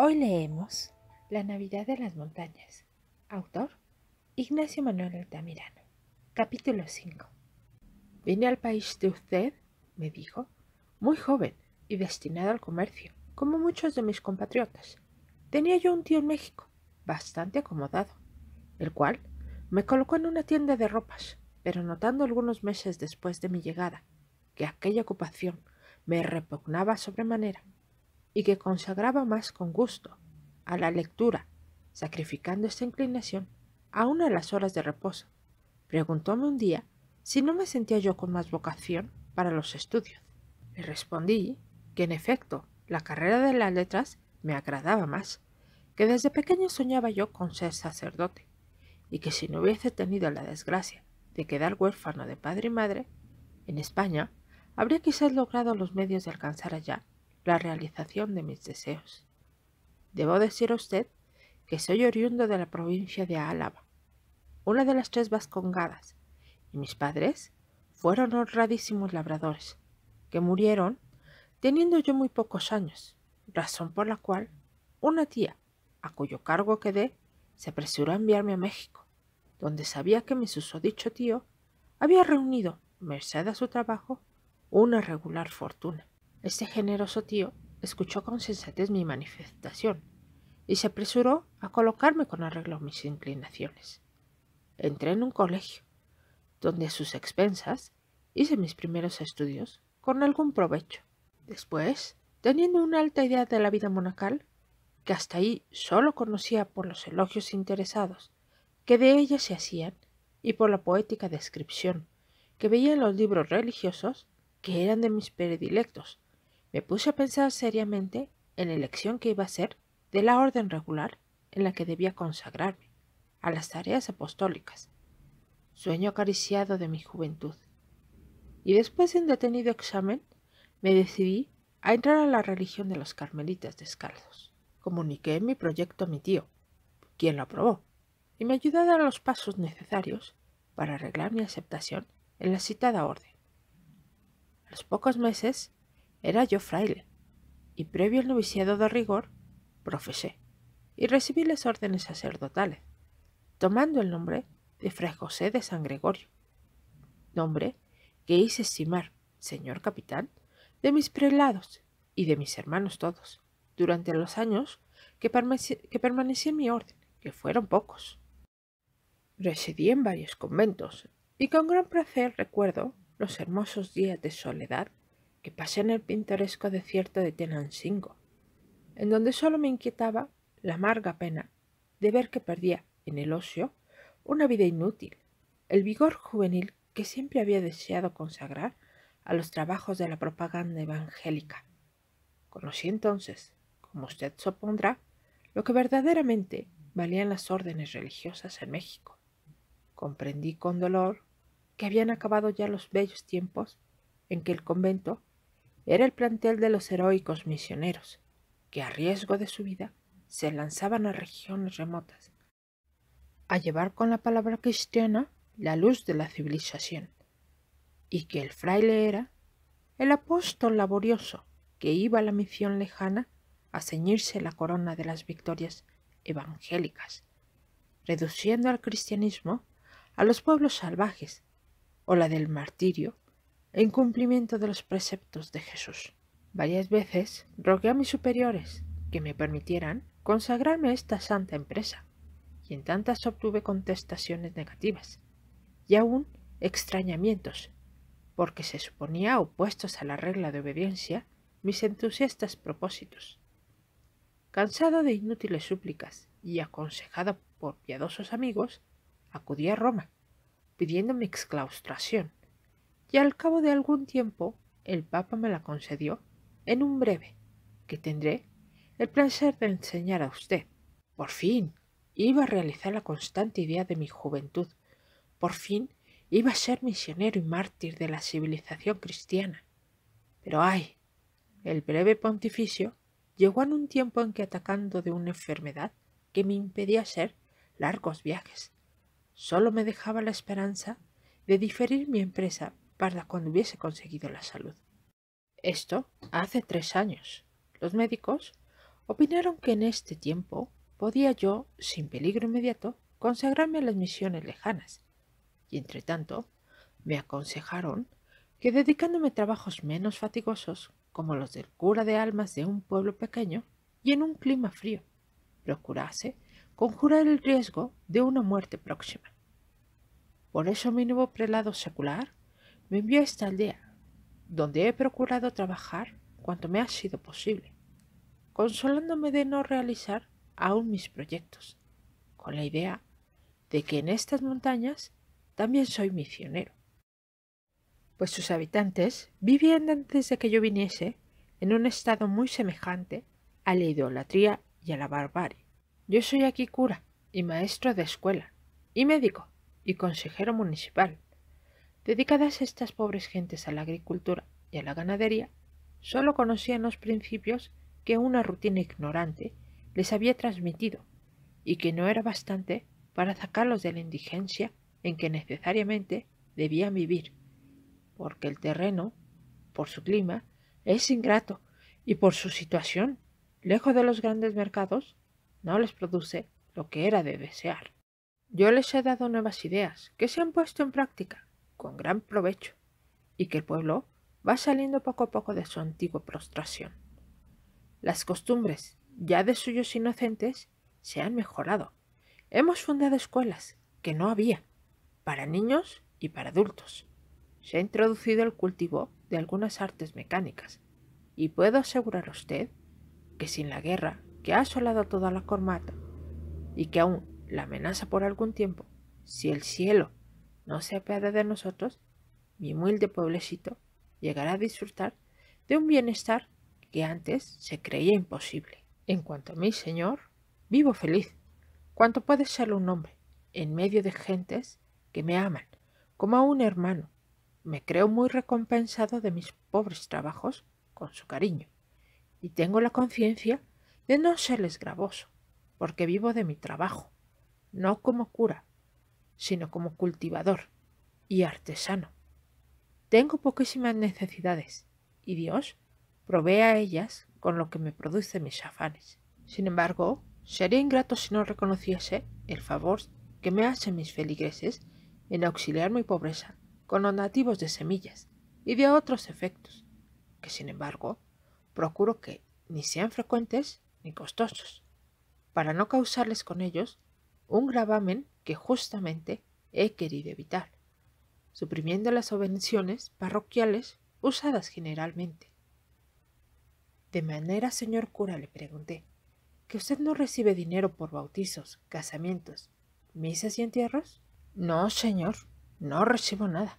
Hoy leemos La Navidad de las Montañas. Autor Ignacio Manuel Altamirano. Capítulo 5. Vine al país de usted, me dijo, muy joven y destinado al comercio, como muchos de mis compatriotas. Tenía yo un tío en México, bastante acomodado, el cual me colocó en una tienda de ropas, pero notando algunos meses después de mi llegada que aquella ocupación me repugnaba sobremanera, y que consagraba más con gusto a la lectura, sacrificando esta inclinación a una de las horas de reposo. Preguntóme un día si no me sentía yo con más vocación para los estudios. Le respondí que en efecto la carrera de las letras me agradaba más, que desde pequeño soñaba yo con ser sacerdote, y que si no hubiese tenido la desgracia de quedar huérfano de padre y madre, en España habría quizás logrado los medios de alcanzar allá la realización de mis deseos. Debo decir a usted que soy oriundo de la provincia de Álava, una de las tres vascongadas, y mis padres fueron honradísimos labradores, que murieron teniendo yo muy pocos años, razón por la cual una tía, a cuyo cargo quedé, se apresuró a enviarme a México, donde sabía que mi susodicho tío había reunido, merced a su trabajo, una regular fortuna. Este generoso tío escuchó con sensatez mi manifestación y se apresuró a colocarme con arreglo mis inclinaciones. Entré en un colegio, donde a sus expensas hice mis primeros estudios con algún provecho. Después, teniendo una alta idea de la vida monacal, que hasta ahí solo conocía por los elogios interesados que de ella se hacían y por la poética descripción que veía en los libros religiosos que eran de mis predilectos, me puse a pensar seriamente en la elección que iba a ser de la orden regular en la que debía consagrarme, a las tareas apostólicas, sueño acariciado de mi juventud. Y después de un detenido examen, me decidí a entrar a la religión de los carmelitas descalzos. Comuniqué mi proyecto a mi tío, quien lo aprobó, y me ayudó a dar los pasos necesarios para arreglar mi aceptación en la citada orden. A los pocos meses era yo fraile, y previo al noviciado de rigor, profesé, y recibí las órdenes sacerdotales, tomando el nombre de Fray José de San Gregorio, nombre que hice estimar, señor capitán, de mis prelados y de mis hermanos todos, durante los años que, que permanecí en mi orden, que fueron pocos. Residí en varios conventos, y con gran placer recuerdo los hermosos días de soledad pasé en el pintoresco desierto de Tenancingo, en donde solo me inquietaba la amarga pena de ver que perdía en el ocio una vida inútil, el vigor juvenil que siempre había deseado consagrar a los trabajos de la propaganda evangélica. Conocí entonces, como usted supondrá, lo que verdaderamente valían las órdenes religiosas en México. Comprendí con dolor que habían acabado ya los bellos tiempos en que el convento era el plantel de los heroicos misioneros, que a riesgo de su vida se lanzaban a regiones remotas, a llevar con la palabra cristiana la luz de la civilización, y que el fraile era el apóstol laborioso que iba a la misión lejana a ceñirse la corona de las victorias evangélicas, reduciendo al cristianismo a los pueblos salvajes o la del martirio en cumplimiento de los preceptos de Jesús. Varias veces rogué a mis superiores que me permitieran consagrarme a esta santa empresa, y en tantas obtuve contestaciones negativas, y aún extrañamientos, porque se suponía opuestos a la regla de obediencia mis entusiastas propósitos. Cansado de inútiles súplicas y aconsejado por piadosos amigos, acudí a Roma, pidiéndome mi exclaustración y al cabo de algún tiempo el Papa me la concedió en un breve que tendré el placer de enseñar a usted. Por fin iba a realizar la constante idea de mi juventud. Por fin iba a ser misionero y mártir de la civilización cristiana. Pero ay, el breve pontificio llegó en un tiempo en que atacando de una enfermedad que me impedía hacer largos viajes. Solo me dejaba la esperanza de diferir mi empresa cuando hubiese conseguido la salud. Esto hace tres años. Los médicos opinaron que en este tiempo podía yo, sin peligro inmediato, consagrarme a las misiones lejanas, y entre tanto me aconsejaron que dedicándome trabajos menos fatigosos, como los del cura de almas de un pueblo pequeño y en un clima frío, procurase conjurar el riesgo de una muerte próxima. Por eso mi nuevo prelado secular me envió a esta aldea, donde he procurado trabajar cuanto me ha sido posible, consolándome de no realizar aún mis proyectos, con la idea de que en estas montañas también soy misionero, pues sus habitantes vivían antes de que yo viniese en un estado muy semejante a la idolatría y a la barbarie. Yo soy aquí cura y maestro de escuela, y médico y consejero municipal, Dedicadas estas pobres gentes a la agricultura y a la ganadería, solo conocían los principios que una rutina ignorante les había transmitido y que no era bastante para sacarlos de la indigencia en que necesariamente debían vivir, porque el terreno, por su clima, es ingrato y por su situación, lejos de los grandes mercados, no les produce lo que era de desear. Yo les he dado nuevas ideas que se han puesto en práctica con gran provecho y que el pueblo va saliendo poco a poco de su antigua prostración. Las costumbres, ya de suyos inocentes, se han mejorado. Hemos fundado escuelas que no había, para niños y para adultos. Se ha introducido el cultivo de algunas artes mecánicas, y puedo asegurar a usted que sin la guerra que ha asolado toda la cormata, y que aún la amenaza por algún tiempo, si el cielo no se apiade de nosotros, mi humilde pueblecito llegará a disfrutar de un bienestar que antes se creía imposible. En cuanto a mí, señor, vivo feliz, cuanto puede ser un hombre, en medio de gentes que me aman, como a un hermano. Me creo muy recompensado de mis pobres trabajos con su cariño, y tengo la conciencia de no serles gravoso, porque vivo de mi trabajo, no como cura, sino como cultivador y artesano. Tengo poquísimas necesidades y Dios provee a ellas con lo que me produce mis afanes. Sin embargo, sería ingrato si no reconociese el favor que me hacen mis feligreses en auxiliar mi pobreza con los nativos de semillas y de otros efectos, que sin embargo procuro que ni sean frecuentes ni costosos, para no causarles con ellos un gravamen que justamente he querido evitar, suprimiendo las obvenciones parroquiales usadas generalmente. De manera, señor cura, le pregunté, que usted no recibe dinero por bautizos, casamientos, misas y entierros? No, señor, no recibo nada.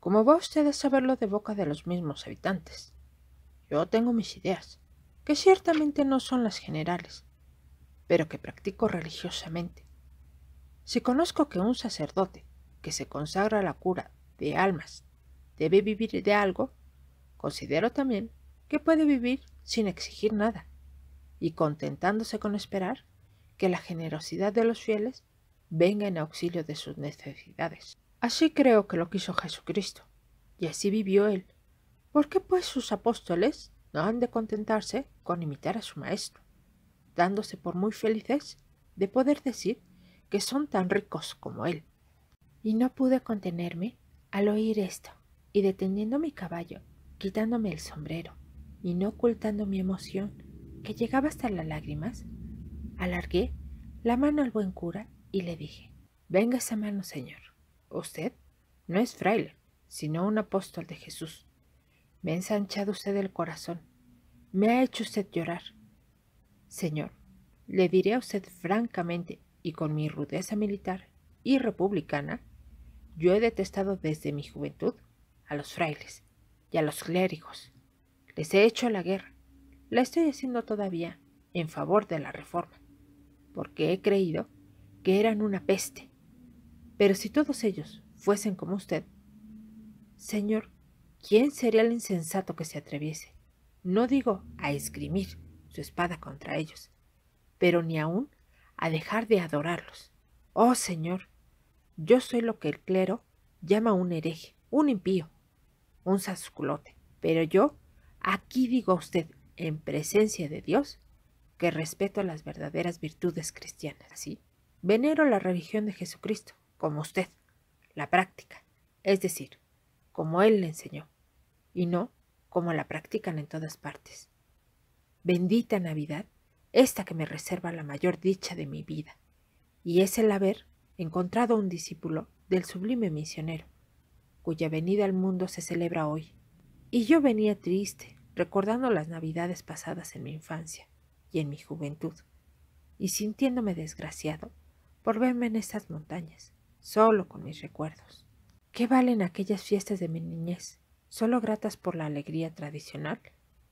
Como va usted a saberlo de boca de los mismos habitantes? Yo tengo mis ideas, que ciertamente no son las generales, pero que practico religiosamente, si conozco que un sacerdote que se consagra a la cura de almas debe vivir de algo, considero también que puede vivir sin exigir nada y contentándose con esperar que la generosidad de los fieles venga en auxilio de sus necesidades. Así creo que lo quiso Jesucristo, y así vivió él. ¿Por qué pues sus apóstoles no han de contentarse con imitar a su Maestro, dándose por muy felices de poder decir que son tan ricos como él. Y no pude contenerme al oír esto, y deteniendo mi caballo, quitándome el sombrero, y no ocultando mi emoción, que llegaba hasta las lágrimas, alargué la mano al buen cura y le dije, venga esa mano, señor. Usted no es fraile, sino un apóstol de Jesús. Me ha ensanchado usted el corazón, me ha hecho usted llorar. Señor, le diré a usted francamente y con mi rudeza militar y republicana, yo he detestado desde mi juventud a los frailes y a los clérigos. Les he hecho la guerra, la estoy haciendo todavía en favor de la reforma, porque he creído que eran una peste. Pero si todos ellos fuesen como usted, señor, ¿quién sería el insensato que se atreviese? No digo a esgrimir su espada contra ellos, pero ni aun a dejar de adorarlos. Oh Señor, yo soy lo que el clero llama un hereje, un impío, un sasculote, pero yo aquí digo a usted, en presencia de Dios, que respeto las verdaderas virtudes cristianas, ¿sí? Venero la religión de Jesucristo, como usted, la práctica, es decir, como Él le enseñó, y no como la practican en todas partes. Bendita Navidad esta que me reserva la mayor dicha de mi vida, y es el haber encontrado un discípulo del sublime misionero, cuya venida al mundo se celebra hoy. Y yo venía triste, recordando las navidades pasadas en mi infancia y en mi juventud, y sintiéndome desgraciado por verme en esas montañas, solo con mis recuerdos. ¿Qué valen aquellas fiestas de mi niñez, solo gratas por la alegría tradicional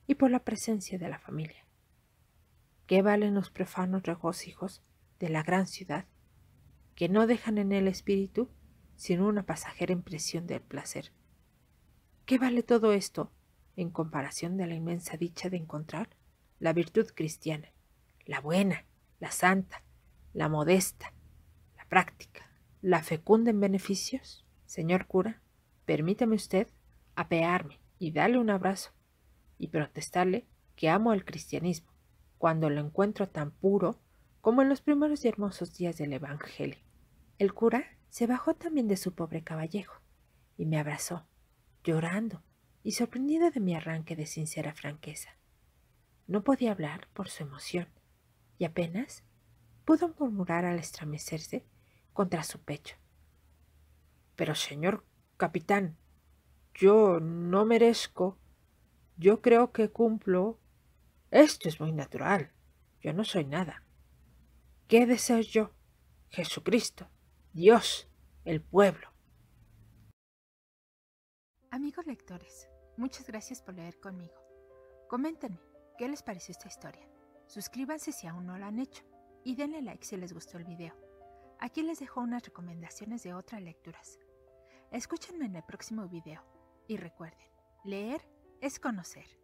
y por la presencia de la familia? ¿Qué valen los profanos regocijos de la gran ciudad, que no dejan en el espíritu sino una pasajera impresión del placer? ¿Qué vale todo esto en comparación de la inmensa dicha de encontrar la virtud cristiana, la buena, la santa, la modesta, la práctica, la fecunda en beneficios? Señor cura, permítame usted apearme y darle un abrazo y protestarle que amo el cristianismo cuando lo encuentro tan puro como en los primeros y hermosos días del Evangelio. El cura se bajó también de su pobre caballejo y me abrazó, llorando y sorprendido de mi arranque de sincera franqueza. No podía hablar por su emoción y apenas pudo murmurar al estremecerse contra su pecho. Pero señor capitán, yo no merezco, yo creo que cumplo esto es muy natural. Yo no soy nada. ¿Qué he de ser yo? Jesucristo, Dios, el pueblo. Amigos lectores, muchas gracias por leer conmigo. Coméntenme qué les pareció esta historia. Suscríbanse si aún no lo han hecho y denle like si les gustó el video. Aquí les dejo unas recomendaciones de otras lecturas. Escúchenme en el próximo video y recuerden, leer es conocer.